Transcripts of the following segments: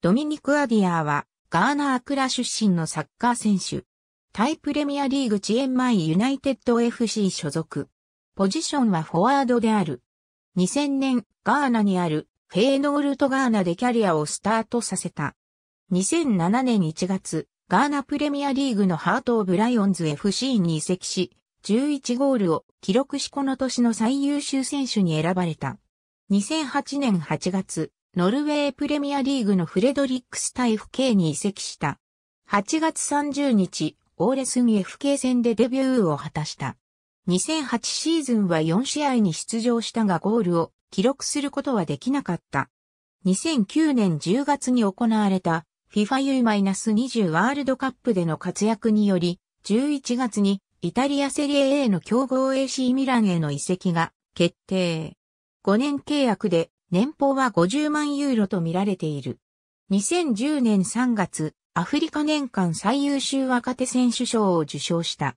ドミニク・アディアーは、ガーナ・アクラ出身のサッカー選手。タイプレミアリーグ遅延前ユナイテッド FC 所属。ポジションはフォワードである。2000年、ガーナにある、フェーノールトガーナでキャリアをスタートさせた。2007年1月、ガーナプレミアリーグのハートオブライオンズ FC に移籍し、11ゴールを記録しこの年の最優秀選手に選ばれた。2008年8月、ノルウェープレミアリーグのフレドリックス対 FK に移籍した。8月30日、オーレスエ FK 戦でデビューを果たした。2008シーズンは4試合に出場したがゴールを記録することはできなかった。2009年10月に行われた FIFA U-20 ワールドカップでの活躍により、11月にイタリアセリエ A の強豪 AC ミランへの移籍が決定。5年契約で年俸は50万ユーロと見られている。2010年3月、アフリカ年間最優秀若手選手賞を受賞した。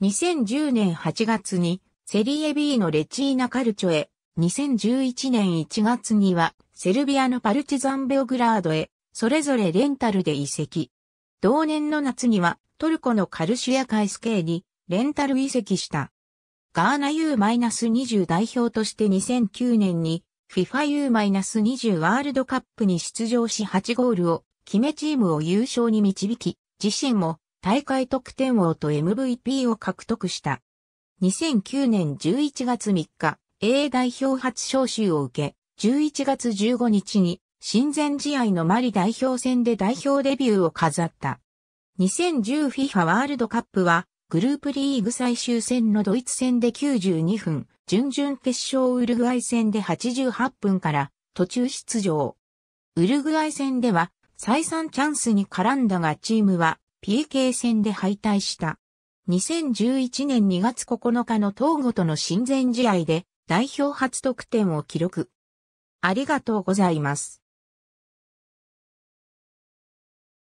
2010年8月にセリエ B のレチーナカルチョへ、2011年1月にはセルビアのパルチザンベオグラードへ、それぞれレンタルで移籍。同年の夏にはトルコのカルシュアカイスケにレンタル移籍した。ガーナ U-20 代表として2009年に FIFAU-20 ワールドカップに出場し8ゴールを決めチームを優勝に導き、自身も大会得点王と MVP を獲得した。2009年11月3日、A 代表初招集を受け、11月15日に親善試合のマリ代表戦で代表デビューを飾った。2010FIFA ワールドカップはグループリーグ最終戦のドイツ戦で92分、準々決勝ウルグアイ戦で88分から途中出場。ウルグアイ戦では再三チャンスに絡んだがチームは PK 戦で敗退した。2011年2月9日の東郷との親善試合で代表初得点を記録。ありがとうございます。